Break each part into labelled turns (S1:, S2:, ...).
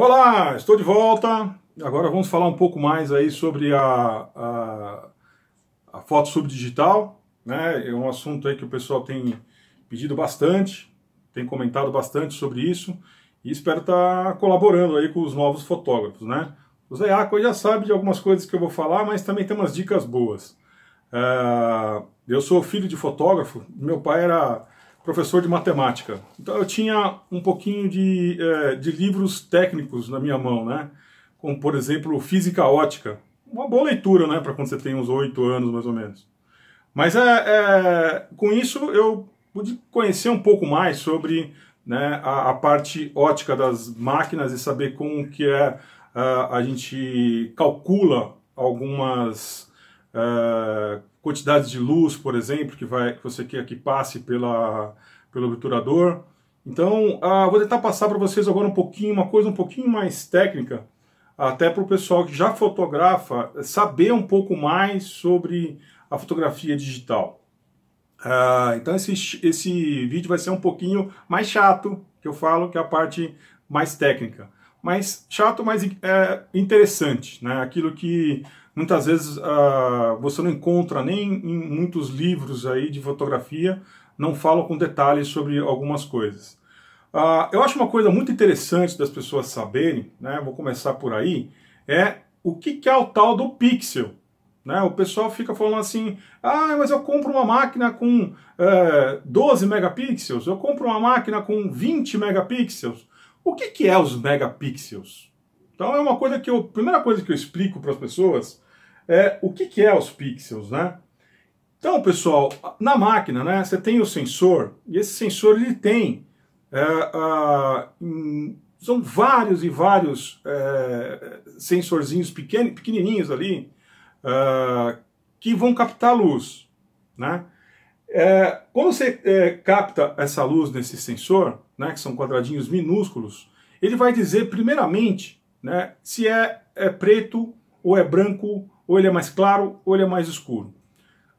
S1: Olá, estou de volta. Agora vamos falar um pouco mais aí sobre a, a, a foto subdigital, né? É um assunto aí que o pessoal tem pedido bastante, tem comentado bastante sobre isso e espero estar tá colaborando aí com os novos fotógrafos, né? O Zeaco já sabe de algumas coisas que eu vou falar, mas também tem umas dicas boas. Uh, eu sou filho de fotógrafo, meu pai era professor de matemática. Então eu tinha um pouquinho de, é, de livros técnicos na minha mão, né? Como, por exemplo, Física Ótica. Uma boa leitura, né? Para quando você tem uns oito anos, mais ou menos. Mas é, é, com isso eu pude conhecer um pouco mais sobre né, a, a, parte ótica das máquinas e saber como que é a, a gente calcula algumas uh, quantidades de luz, por exemplo, que, vai, que você quer que passe pela, pelo obturador. Então, uh, vou tentar passar para vocês agora um pouquinho, uma coisa um pouquinho mais técnica, até para o pessoal que já fotografa saber um pouco mais sobre a fotografia digital. Uh, então, esse, esse vídeo vai ser um pouquinho mais chato, que eu falo, que é a parte mais técnica mas chato, mas é, interessante, né? Aquilo que muitas vezes uh, você não encontra nem em muitos livros aí de fotografia, não falam com detalhes sobre algumas coisas. Uh, eu acho uma coisa muito interessante das pessoas saberem, né? Vou começar por aí, é o que, que é o tal do pixel. Né? O pessoal fica falando assim, ah, mas eu compro uma máquina com é, eh, 12 megapixels, eu compro uma máquina com 20 megapixels, o que, que é os megapixels? Então é uma coisa que eu, a primeira coisa que eu explico para as pessoas é o que, que é os pixels, né? Então, pessoal, na máquina, né, você tem o sensor, e esse sensor ele tem, é, a, em, são vários e vários é, sensorzinhos pequenininhos ali, é, que vão captar luz, né? É, quando você é, capta essa luz nesse sensor, né, que são quadradinhos minúsculos, ele vai dizer primeiramente né, se é, é preto ou é branco, ou ele é mais claro, ou ele é mais escuro.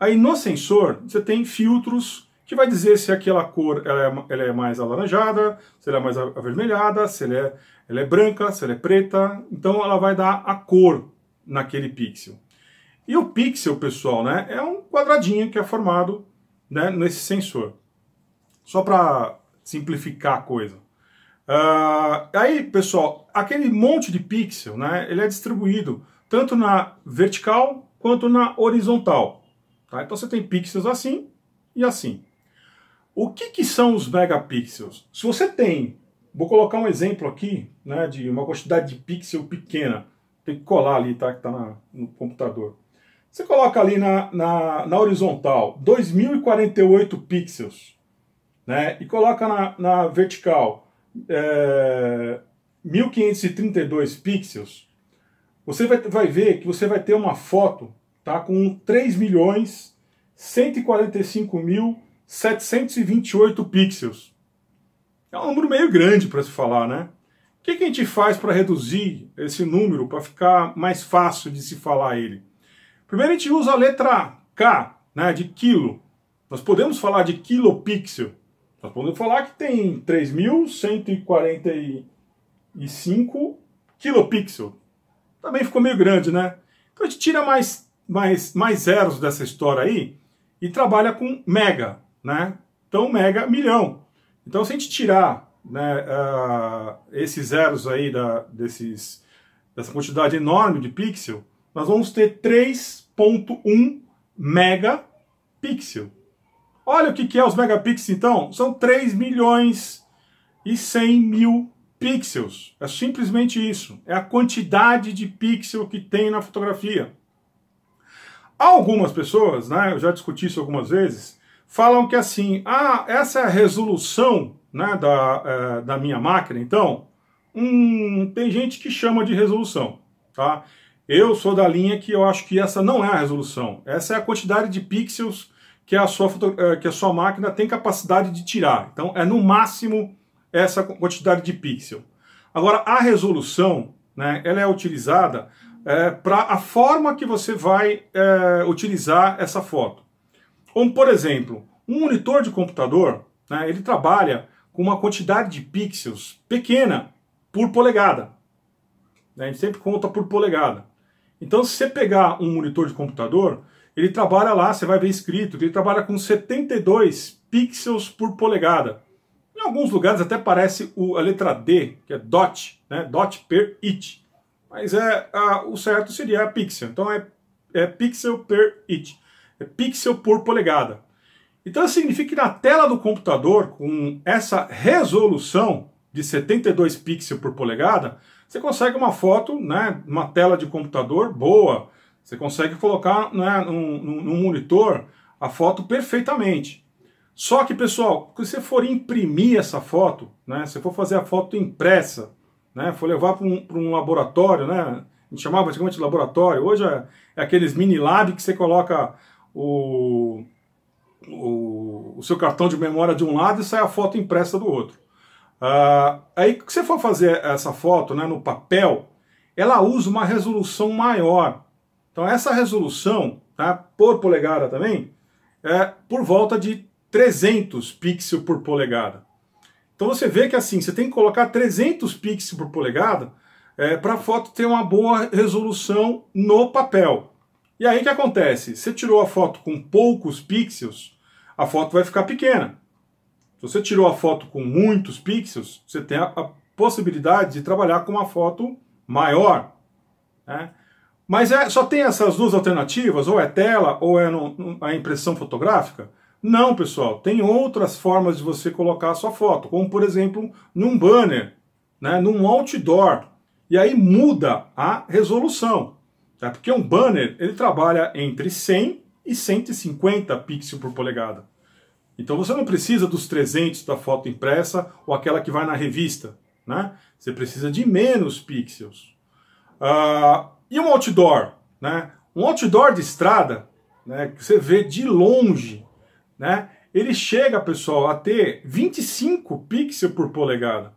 S1: Aí no sensor você tem filtros que vai dizer se aquela cor ela é, ela é mais alaranjada, se ela é mais avermelhada, se ela é, ela é branca, se ela é preta. Então ela vai dar a cor naquele pixel. E o pixel, pessoal, né, é um quadradinho que é formado né, nesse sensor. Só para simplificar a coisa. Uh, aí, pessoal, aquele monte de pixel, né, ele é distribuído tanto na vertical quanto na horizontal. Tá? Então você tem pixels assim e assim. O que, que são os megapixels? Se você tem, vou colocar um exemplo aqui, né, de uma quantidade de pixel pequena, tem que colar ali, tá, que tá na, no computador. Você coloca ali na, na, na horizontal 2048 pixels, né? E coloca na, na vertical é, 1532 pixels. Você vai, vai ver que você vai ter uma foto tá, com 3 milhões 145 mil pixels. É um número meio grande para se falar, né? O que, que a gente faz para reduzir esse número, para ficar mais fácil de se falar ele? Primeiro a gente usa a letra K, né, de quilo. Nós podemos falar de kilopixel. Nós podemos falar que tem 3.145 kilopixel. Também ficou meio grande, né? Então a gente tira mais, mais, mais zeros dessa história aí e trabalha com mega, né? Então mega, milhão. Então se a gente tirar né, uh, esses zeros aí da, desses, dessa quantidade enorme de pixel, nós vamos ter 3.1 megapixel. Olha o que, que é os megapixels, então. São 3 milhões e 100 mil pixels. É simplesmente isso. É a quantidade de pixel que tem na fotografia. Algumas pessoas, né, eu já discuti isso algumas vezes, falam que assim, ah, essa é a resolução né, da, é, da minha máquina, então, hum, tem gente que chama de resolução, tá? Eu sou da linha que eu acho que essa não é a resolução. Essa é a quantidade de pixels que a sua, eh, que a sua máquina tem capacidade de tirar. Então, é no máximo essa quantidade de pixel. Agora, a resolução, né, ela é utilizada é, eh, para a forma que você vai é, utilizar essa foto. Como, por exemplo, um monitor de computador, né, ele trabalha com uma quantidade de pixels pequena por polegada. Né, a gente sempre conta por polegada. Então, se você pegar um monitor de computador, ele trabalha lá, você vai ver escrito, que ele trabalha com 72 pixels por polegada. Em alguns lugares até parece a letra D, que é dot, né? dot per it. Mas é, a, o certo seria a pixel. Então é, é pixel per it. É pixel por polegada. Então significa que na tela do computador, com essa resolução de 72 pixels por polegada, você consegue uma foto, né, uma tela de computador boa, você consegue colocar né, num, monitor a foto perfeitamente. Só que, pessoal, se você for imprimir essa foto, né, se for fazer a foto impressa, né, for levar para um, um, laboratório, né, a gente chamava antigamente de laboratório, hoje é, é aqueles mini lab que você coloca o, o, o seu cartão de memória de um lado e sai a foto impressa do outro. Ah, aí se você for fazer essa foto né, no papel, ela usa uma resolução maior. Então essa resolução, tá, por polegada também, é por volta de 300 pixels por polegada. Então você vê que assim, você tem que colocar 300 pixels por polegada é, para a foto ter uma boa resolução no papel. E aí o que acontece? Você tirou a foto com poucos pixels, a foto vai ficar pequena você tirou a foto com muitos pixels, você tem a, a possibilidade de trabalhar com uma foto maior. Né? Mas é, só tem essas duas alternativas, ou é tela ou é no, no, a impressão fotográfica? Não, pessoal, tem outras formas de você colocar a sua foto, como por exemplo num banner, né, num outdoor. E aí muda a resolução, tá? porque um banner ele trabalha entre 100 e 150 pixels por polegada. Então você não precisa dos 300 da foto impressa ou aquela que vai na revista, né? Você precisa de menos pixels. Uh, e um outdoor, né? Um outdoor de estrada, né, que você vê de longe, né? Ele chega, pessoal, a ter 25 pixels por polegada.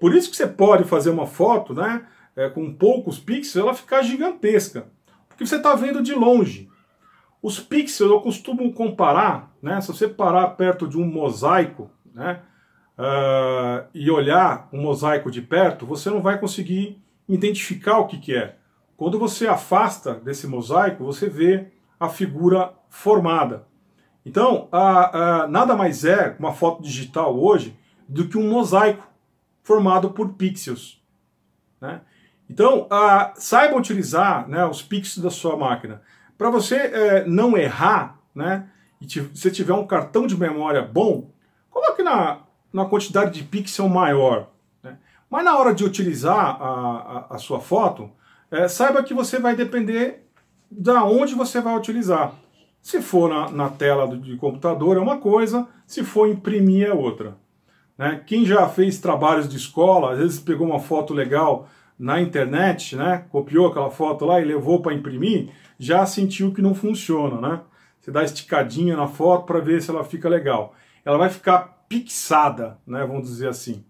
S1: Por isso que você pode fazer uma foto, né? É, com poucos pixels, ela ficar gigantesca. Porque você está vendo de longe. Os pixels eu costumo comparar, né? Se você parar perto de um mosaico, né? Uh, e olhar um mosaico de perto, você não vai conseguir identificar o que, que é. Quando você afasta desse mosaico, você vê a figura formada. Então, nada mais é uma foto digital hoje do que um mosaico formado por pixels. Né? Então, a, ah, saiba utilizar né, os pixels da sua máquina. Para você é, não errar, né? E se tiver um cartão de memória bom, coloque na, na quantidade de pixel maior. Né? Mas na hora de utilizar a, a, a sua foto, é, saiba que você vai depender da onde você vai utilizar. Se for na, na tela do, de computador é uma coisa, se for imprimir é outra. Né? Quem já fez trabalhos de escola, às vezes pegou uma foto legal na internet, né? Copiou aquela foto lá e levou para imprimir, já sentiu que não funciona, né? Você dá esticadinha na foto para ver se ela fica legal. Ela vai ficar pixada, né? Vamos dizer assim.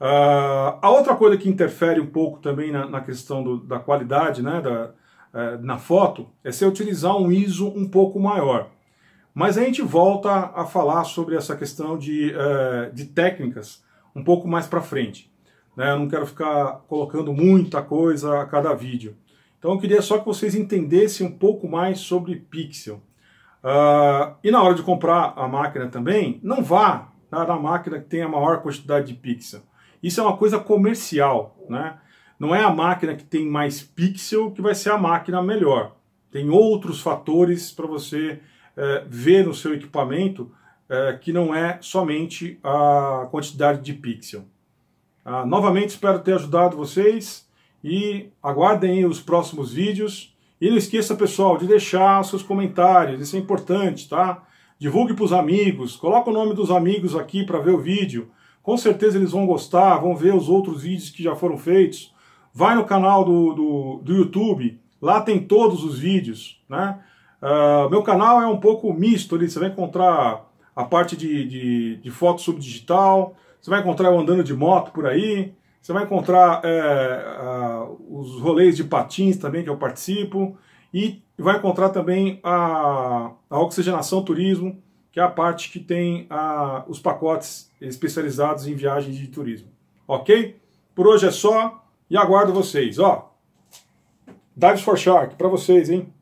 S1: Uh, a outra coisa que interfere um pouco também na, na questão do, da qualidade, né? Da, uh, na foto, é se utilizar um ISO um pouco maior. Mas a gente volta a falar sobre essa questão de, uh, de técnicas um pouco mais para frente. Né? Eu não quero ficar colocando muita coisa a cada vídeo. Então eu queria só que vocês entendessem um pouco mais sobre pixel. Uh, e na hora de comprar a máquina também, não vá na, na máquina que tem a maior quantidade de pixel. Isso é uma coisa comercial, né? Não é a máquina que tem mais pixel que vai ser a máquina melhor. Tem outros fatores para você é, ver no seu equipamento é, que não é somente a quantidade de pixel. Ah, novamente espero ter ajudado vocês e aguardem os próximos vídeos. E não esqueça, pessoal, de deixar seus comentários, isso é importante, tá? Divulgue para os amigos, coloca o nome dos amigos aqui para ver o vídeo. Com certeza eles vão gostar, vão ver os outros vídeos que já foram feitos. Vai no canal do, do, do YouTube, lá tem todos os vídeos, né? Uh, meu canal é um pouco misto ali, você vai encontrar a parte de, de, de subdigital, você vai encontrar eu andando de moto por aí, você vai encontrar é, uh, os rolês de patins também que eu participo, e vai encontrar também a, a oxigenação turismo, que é a parte que tem a, os pacotes especializados em viagens de turismo. Ok? Por hoje é só e aguardo vocês. Ó, Dives for Shark para vocês, hein?